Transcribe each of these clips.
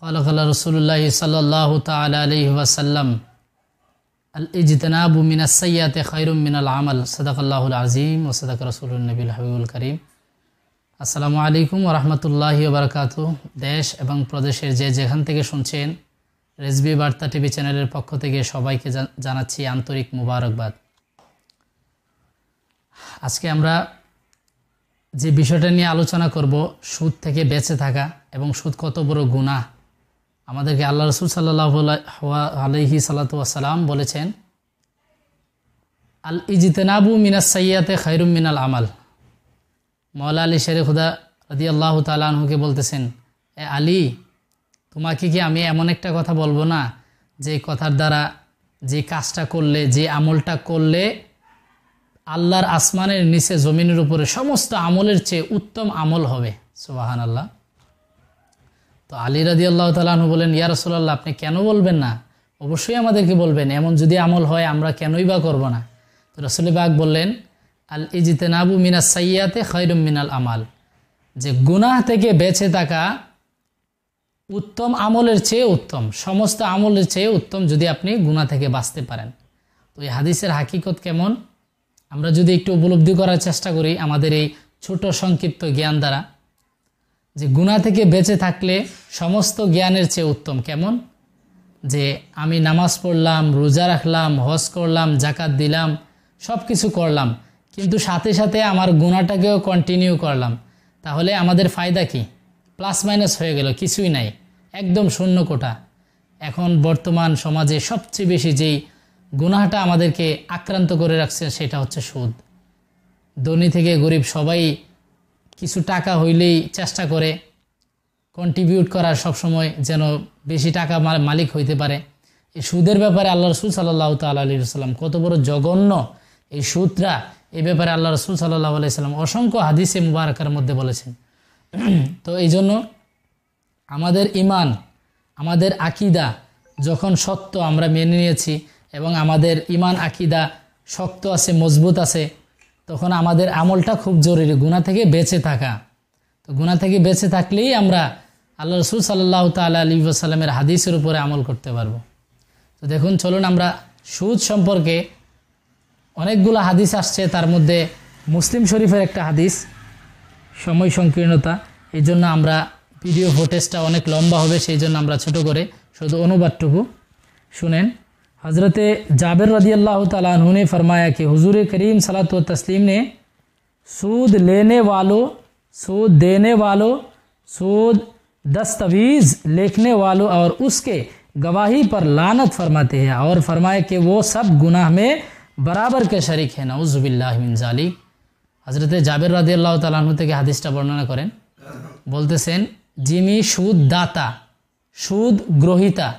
قال قال رسول الله صلى الله تعالى عليه وسلم الاجتناب من السيئات خير من العمل صدق الله العظيم وصدق رسول النبي الحبيب الكريم আসসালামু আলাইকুম ওরহমতুল্লাহ বারকাত দেশ এবং প্রদেশের যে যেখান থেকে শুনছেন রেসবি বার্তা টিভি চ্যানেলের পক্ষ থেকে সবাইকে জানাচ্ছি আন্তরিক মুবারকবাদ আজকে আমরা যে বিষয়টা নিয়ে আলোচনা করব সুদ থেকে বেঁচে থাকা এবং সুদ কত বড় গুণা আমাদেরকে আল্লাহ রসুল সাল্লাহ আলহি সাল্লাতাম বলেছেন আল ইজতেনাবু মিনা সাইয়াতে খাইরুম মিনাল আমাল মৌলা আলী শেরে খুদা রদি আল্লাহ তালুকে বলতেছেন এ আলী তোমাকে কি আমি এমন একটা কথা বলবো না যে কথার দ্বারা যে কাজটা করলে যে আমলটা করলে আল্লাহর আসমানের নিচে জমিনের উপরে সমস্ত আমলের চেয়ে উত্তম আমল হবে সুবাহান আল্লাহ তো আলী রাদি আল্লাহ তালু বলেন ইয়া রসোল্লাহ আপনি কেন বলবেন না অবশ্যই আমাদেরকে বলবেন এমন যদি আমল হয় আমরা কেনই বা করবো না তো রসুলিবাগ বললেন আল ইজিতেনাবু মিনা সাইয়াতে খৈরুম মিনাল আমাল যে গুনাহ থেকে বেঁচে থাকা উত্তম আমলের চেয়ে উত্তম সমস্ত আমলের চেয়ে উত্তম যদি আপনি গুণা থেকে বাঁচতে পারেন তো এই হাদিসের হাকিকত কেমন আমরা যদি একটু উপলব্ধি করার চেষ্টা করি আমাদের এই ছোট সংক্ষিপ্ত জ্ঞান দ্বারা যে গুণা থেকে বেঁচে থাকলে সমস্ত জ্ঞানের চেয়ে উত্তম কেমন যে আমি নামাজ পড়লাম রোজা রাখলাম হজ করলাম জাকাত দিলাম সব কিছু করলাম কিন্তু সাথে সাথে আমার গুণাটাকেও কন্টিনিউ করলাম তাহলে আমাদের ফায়দা কি প্লাস মাইনাস হয়ে গেল কিছুই নাই একদম শূন্য কোটা এখন বর্তমান সমাজে সবচেয়ে বেশি যেই গুনাহটা আমাদেরকে আক্রান্ত করে রাখছে সেটা হচ্ছে সুদ ধনী থেকে গরিব সবাই কিছু টাকা হইলেই চেষ্টা করে কন্ট্রিবিউট করার সবসময় যেন বেশি টাকা মালিক হইতে পারে এই সুদের ব্যাপারে আল্লাহ রসুল সাল্লাহ তাল্লাম কত বড় জঘন্য এই সুদরা এই ব্যাপারে আল্লাহ রসুল সাল্লাহ আলাইসাল্লাম অসংখ্য হাদিসে মুবারকার মধ্যে বলেছেন তো এই জন্য আমাদের ইমান আমাদের আকিদা যখন সত্য আমরা মেনে নিয়েছি এবং আমাদের ইমান আকিদা শক্ত আছে মজবুত আছে তখন আমাদের আমলটা খুব জরুরি গুণা থেকে বেঁচে থাকা তো গুণা থেকে বেঁচে থাকলেই আমরা আল্লাহ রসুল সাল্লাহ তাল আলী আসাল্লামের হাদিসের উপরে আমল করতে পারবো তো দেখুন চলুন আমরা সুদ সম্পর্কে অনেকগুলো হাদিস আসছে তার মধ্যে মুসলিম শরীফের একটা হাদিস সময় সংকীর্ণতা এই জন্য আমরা ভিডিও ফুটেজটা অনেক লম্বা হবে সেই জন্য আমরা ছোট করে শুধু অনুবাদটুকু শুনেন حضرت جابر رضی اللہ تعالیٰ عنہ نے فرمایا کہ حضور کریم صلاحت و تسلیم نے سود لینے والوں سود دینے والوں سود دستویز لکھنے والوں اور اس کے گواہی پر لانت فرماتے ہیں اور فرمایا کہ وہ سب گناہ میں برابر کے شریک ہیں نعوذ باللہ من ظالی حضرت جابر رضی اللہ تعالیٰ عنہ کے حادثتہ ورنہ کریں بولتے سین جیمی شود داتا شود گروہتا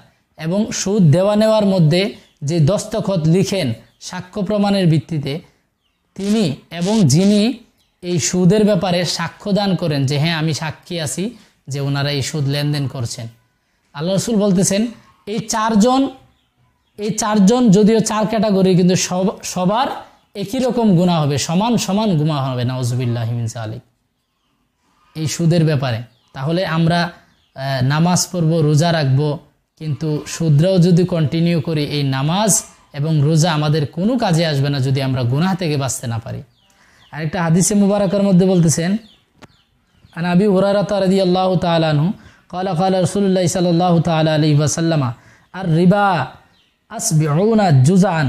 এবং সুদ দেওয়া নেওয়ার মধ্যে যে দস্তখত লিখেন সাক্ষ্য প্রমাণের ভিত্তিতে তিনি এবং যিনি এই সুদের ব্যাপারে সাক্ষ্য দান করেন যে হ্যাঁ আমি সাক্ষী আছি যে ওনারা এই সুদ লেনদেন করছেন আল্লাহ রসুল বলতেছেন এই চারজন এই চারজন যদিও চার ক্যাটাগরি কিন্তু সবার একই রকম গুণা হবে সমান সমান গুণা হবে নওয়াজুবিল্লাহ হিমিনসা আলী এই সুদের ব্যাপারে তাহলে আমরা নামাজ পড়ব রোজা রাখবো কিন্তু শুদ্রাও যদি কন্টিনিউ করি এই নামাজ এবং রোজা আমাদের কোনো কাজে আসবে না যদি আমরা গুনাহ থেকে বাঁচতে না পারি আরেকটা হাদিসে মুবারকের মধ্যে বলতেছেন আর আবি হুরারাতা রাদি আল্লাহ তালু কালা قال রসুল্লাহ সাল্লাহ صلى الله تعالى عليه وسلم জুজান أسبعون جزعا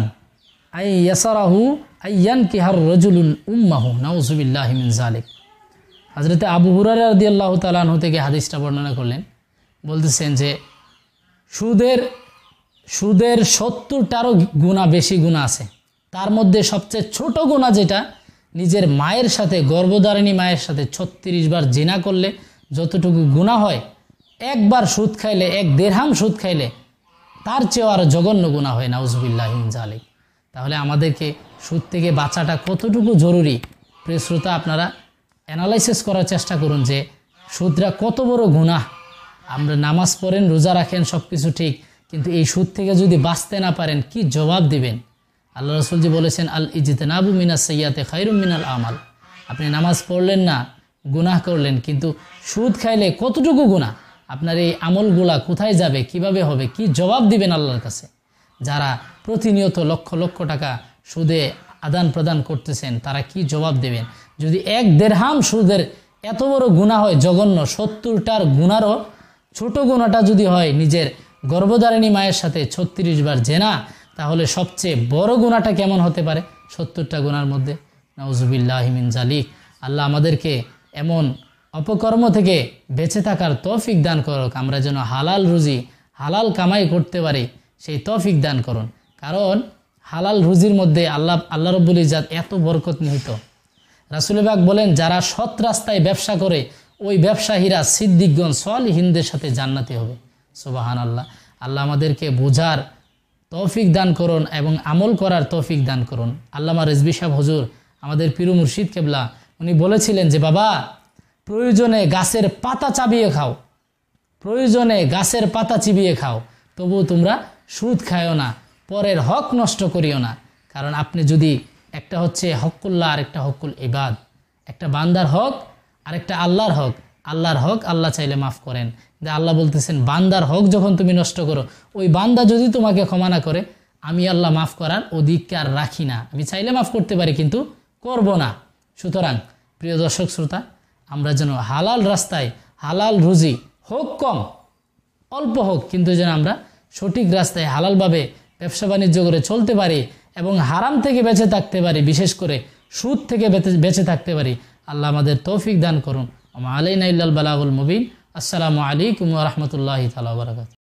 أي يسره أي ينكح উম্মাহু أمه نعوذ জালিক من আবু হুরারা রদি আল্লাহ তালানহ থেকে হাদিসটা বর্ণনা করলেন বলতেছেন যে সুদের সুদের সত্তরটারও গুণা বেশি গুণা আছে তার মধ্যে সবচেয়ে ছোট গুণা যেটা নিজের মায়ের সাথে গর্ভধারিণী মায়ের সাথে ছত্রিশ বার জেনা করলে যতটুকু গুণা হয় একবার সুদ খাইলে এক দেড়হাম সুদ খাইলে তার চেয়েও আরও জঘন্য গুণা হয় জালে তাহলে আমাদেরকে সুদ থেকে বাঁচাটা কতটুকু জরুরি প্রেস্রোতা আপনারা অ্যানালাইসিস করার চেষ্টা করুন যে সুদরা কত বড় গুণা আমরা নামাজ পড়েন রোজা রাখেন সব কিছু ঠিক কিন্তু এই সুদ থেকে যদি বাঁচতে না পারেন কি জবাব দিবেন আল্লাহ রসুলজি বলেছেন আল আবু মিনা সৈয়াতে খাইরুম মিনাল আমাল আপনি নামাজ পড়লেন না গুনাহ করলেন কিন্তু সুদ খাইলে কতটুকু গুণা আপনার এই আমলগুলা কোথায় যাবে কিভাবে হবে কি জবাব দিবেন আল্লাহর কাছে যারা প্রতিনিয়ত লক্ষ লক্ষ টাকা সুদে আদান প্রদান করতেছেন তারা কি জবাব দেবেন যদি এক দেড়হাম সুদের এত বড় গুণা হয় জঘন্য সত্তরটার গুণারও ছোট গোনাটা যদি হয় নিজের গর্ভধারিণী মায়ের সাথে ছত্রিশ বার জেনা তাহলে সবচেয়ে বড় গোনাটা কেমন হতে পারে সত্তরটা গুণার মধ্যে নওজুবিল্লাহিমিন জালিক আল্লাহ আমাদেরকে এমন অপকর্ম থেকে বেঁচে থাকার তৌফিক দান করুক আমরা যেন হালাল রুজি হালাল কামাই করতে পারি সেই তৌফিক দান করুন কারণ হালাল রুজির মধ্যে আল্লাহ আল্লাহ রব্বুল ইজাদ এত বরকত নিহিত রাসুলবাগ বলেন যারা সৎ রাস্তায় ব্যবসা করে ওই ব্যবসায়ীরা সিদ্দিকগণ হিন্দের সাথে জান্নাতি হবে সোবাহান আল্লাহ আল্লাহ আমাদেরকে বোঝার তৌফিক দান করুন এবং আমল করার তৌফিক দান করুন আল্লামা রেজবি সাহেব হজুর আমাদের পিরু মুর্শিদ কেবলা উনি বলেছিলেন যে বাবা প্রয়োজনে গাছের পাতা চাবিয়ে খাও প্রয়োজনে গাছের পাতা চিবিয়ে খাও তবু তোমরা সুদ খায়ও না পরের হক নষ্ট করিও না কারণ আপনি যদি একটা হচ্ছে হকুল্লা আর একটা হকুল ইবাদ একটা বান্দার হক আরেকটা আল্লাহর হক আল্লাহর হক আল্লাহ চাইলে মাফ করেন যে আল্লাহ বলতেছেন বান্দার হক যখন তুমি নষ্ট করো ওই বান্দা যদি তোমাকে ক্ষমা না করে আমি আল্লাহ মাফ করার অধিকার রাখি না আমি চাইলে মাফ করতে পারি কিন্তু করব না সুতরাং প্রিয় দর্শক শ্রোতা আমরা যেন হালাল রাস্তায় হালাল রুজি হোক কম অল্প হোক কিন্তু যেন আমরা সঠিক রাস্তায় হালালভাবে ব্যবসা বাণিজ্য করে চলতে পারি এবং হারাম থেকে বেঁচে থাকতে পারি বিশেষ করে সুদ থেকে বেঁচে থাকতে পারি আল্লাহ আমাদের তৌফিক দান করুন আমা আলাইনা ইল্লাল বালাগুল মুবিন আসসালামু আলাইকুম রহমতুল্লাহি তালা বারকাত